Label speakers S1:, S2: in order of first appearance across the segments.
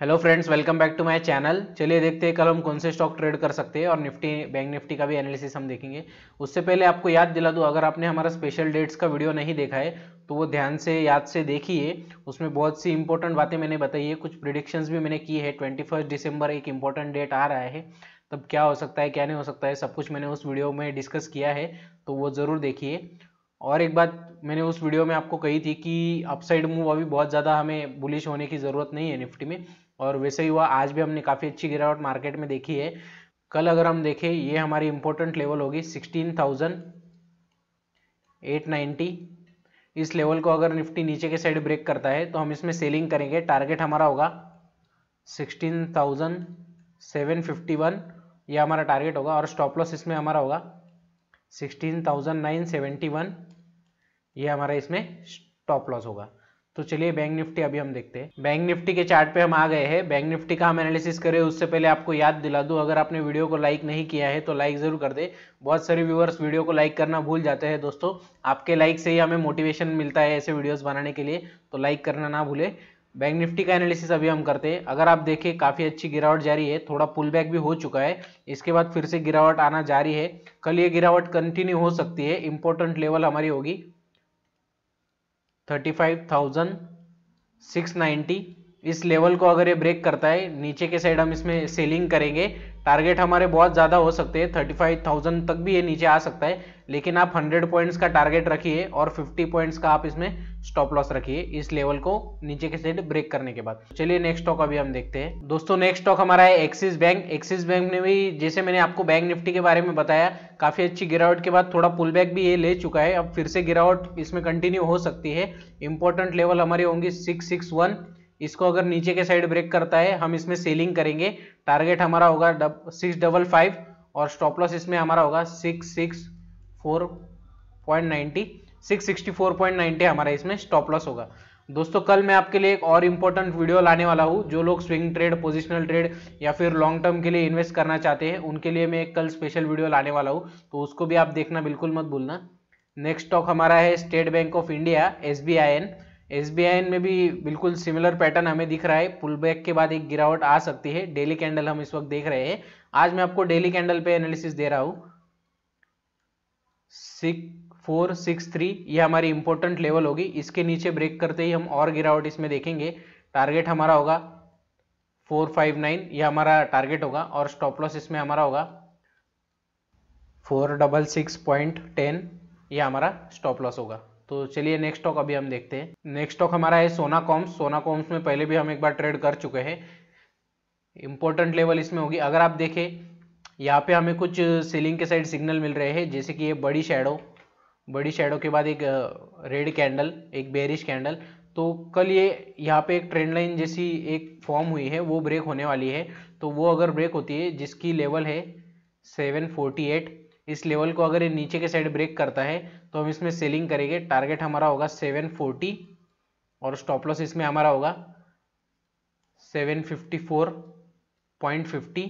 S1: hello friends welcome back to my channel चलिए देखते हैं कल हम कौन से स्टॉक ट्रेड कर सकते हैं और निफ्टी बैंक निफ्टी का भी एनालिसिस हम देखेंगे उससे पहले आपको याद दिला दूं अगर आपने हमारा स्पेशल डेट्स का वीडियो नहीं देखा है तो वो ध्यान से याद से देखिए उसमें बहुत सी इंपॉर्टेंट बातें मैंने बताई है कुछ प्रिडिक्शंस भी मैंने की है ट्वेंटी दिसंबर एक इंपॉर्टेंट डेट आ रहा है तब क्या हो सकता है क्या नहीं हो सकता है सब कुछ मैंने उस वीडियो में डिस्कस किया है तो वो ज़रूर देखिए और एक बात मैंने उस वीडियो में आपको कही थी कि अपसाइड मूव अभी बहुत ज़्यादा हमें बुलिश होने की ज़रूरत नहीं है निफ्टी में और वैसे ही हुआ आज भी हमने काफ़ी अच्छी गिरावट मार्केट में देखी है कल अगर हम देखें ये हमारी इंपॉर्टेंट लेवल होगी सिक्सटीन थाउजेंड एट नाइन्टी इस लेवल को अगर निफ्टी नीचे के साइड ब्रेक करता है तो हम इसमें सेलिंग करेंगे टारगेट हमारा होगा sixteen thousand seven fifty one ये हमारा टारगेट होगा और स्टॉप लॉस इसमें हमारा होगा sixteen thousand nine seventy one ये हमारा इसमें स्टॉप लॉस होगा तो चलिए बैंक निफ्टी अभी हम देखते हैं बैंक निफ्टी के चार्ट पे हम आ गए हैं बैंक निफ्टी का हम एनालिसिस करें उससे पहले आपको याद दिला दूं अगर आपने वीडियो को लाइक नहीं किया है तो लाइक ज़रूर कर दे बहुत सारे व्यूअर्स वीडियो को लाइक करना भूल जाते हैं दोस्तों आपके लाइक से ही हमें मोटिवेशन मिलता है ऐसे वीडियोज़ बनाने के लिए तो लाइक करना ना भूले बैंक निफ्टी का एनालिसिस अभी हम करते हैं अगर आप देखें काफ़ी अच्छी गिरावट जारी है थोड़ा पुल बैक भी हो चुका है इसके बाद फिर से गिरावट आना जारी है कल ये गिरावट कंटिन्यू हो सकती है इंपॉर्टेंट लेवल हमारी होगी 35690 इस लेवल को अगर ये ब्रेक करता है नीचे के साइड हम इसमें सेलिंग करेंगे टारगेट हमारे बहुत ज़्यादा हो सकते हैं थर्टी फाइव थाउजेंड तक भी ये नीचे आ सकता है लेकिन आप हंड्रेड पॉइंट्स का टारगेट रखिए और फिफ्टी पॉइंट्स का आप इसमें स्टॉप लॉस रखिए इस लेवल को नीचे के साइड ब्रेक करने के बाद चलिए नेक्स्ट स्टॉक अभी हम देखते हैं दोस्तों नेक्स्ट स्टॉक हमारा है एक्सिस बैंक एक्सिस बैंक ने भी जैसे मैंने आपको बैंक निफ्टी के बारे में बताया काफ़ी अच्छी गिरावट के बाद थोड़ा पुल बैक भी ये ले चुका है अब फिर से गिरावट इसमें कंटिन्यू हो सकती है इंपॉर्टेंट लेवल हमारी होंगी सिक्स सिक्स वन इसको अगर नीचे के साइड ब्रेक करता है हम इसमें सेलिंग करेंगे टारगेट हमारा होगा डब सिक्स डबल फाइव और स्टॉप लॉस इसमें हमारा होगा six six four point ninety six sixty four point ninety हमारा इसमें स्टॉप लॉस होगा दोस्तों कल मैं आपके लिए एक और इम्पोर्टेंट वीडियो लाने वाला हूँ जो लोग स्विंग ट्रेड पोजिशनल ट्रेड या फिर लॉन्ग टर्म के लिए इन्वेस्ट करना चाहते हैं उनके लिए मैं एक कल स्पेशल वीडियो लाने वाला हूँ तो उसको भी आप देखना बिल्कुल मत भूलना नेक्स्ट स्टॉक हमारा है State Bank of India S B I N S में भी बिल्कुल सिमिलर पैटर्न हमें दिख रहा है पुल बैक के बाद एक गिरावट आ सकती है डेली कैंडल हम इस वक्त देख रहे हैं आज मैं आपको डेली कैंडल पे एनालिसिस दे रहा हूँ सिक्स फोर सिक्स थ्री ये हमारी इंपॉर्टेंट लेवल होगी इसके नीचे ब्रेक करते ही हम और गिरावट इसमें देखेंगे टारगेट हमारा होगा फोर फाइव नाइन ये हमारा टारगेट होगा और स्टॉप लॉस इसमें हमारा होगा four double six point ten ये हमारा स्टॉप लॉस होगा तो चलिए नेक्स्ट स्टॉक अभी हम देखते हैं नेक्स्ट स्टॉक हमारा है सोना कॉम्स सोना कॉम्स में पहले भी हम एक बार ट्रेड कर चुके हैं इंपॉर्टेंट लेवल इसमें होगी अगर आप देखें यहाँ पे हमें कुछ सीलिंग के साइड सिग्नल मिल रहे हैं जैसे कि ये बड़ी शेडो बड़ी शेडो के बाद एक रेड कैंडल एक बेरिश कैंडल तो कल ये यहाँ पे एक ट्रेंड लाइन जैसी एक फॉर्म हुई है वो ब्रेक होने वाली है तो वो अगर ब्रेक होती है जिसकी लेवल है सेवन फोर्टी एट इस लेवल को अगर ये नीचे के साइड ब्रेक करता है तो हम इसमें सेलिंग करेंगे टारगेट हमारा होगा सेवन फोर्टी और स्टॉप लॉस इसमें हमारा होगा seven fifty four point fifty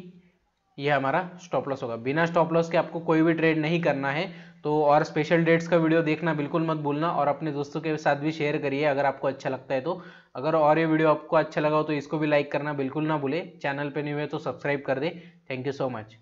S1: ये हमारा स्टॉप लॉस होगा बिना स्टॉप लॉस के आपको कोई भी ट्रेड नहीं करना है तो और स्पेशल ट्रेड्स का वीडियो देखना बिल्कुल मत भूलना और अपने दोस्तों के साथ भी शेयर करिए अगर आपको अच्छा लगता है तो अगर और ये वीडियो आपको अच्छा लगा हो तो इसको भी लाइक करना बिल्कुल ना भूले चैनल पर नहीं हुए तो सब्सक्राइब कर दे थैंक यू सो मच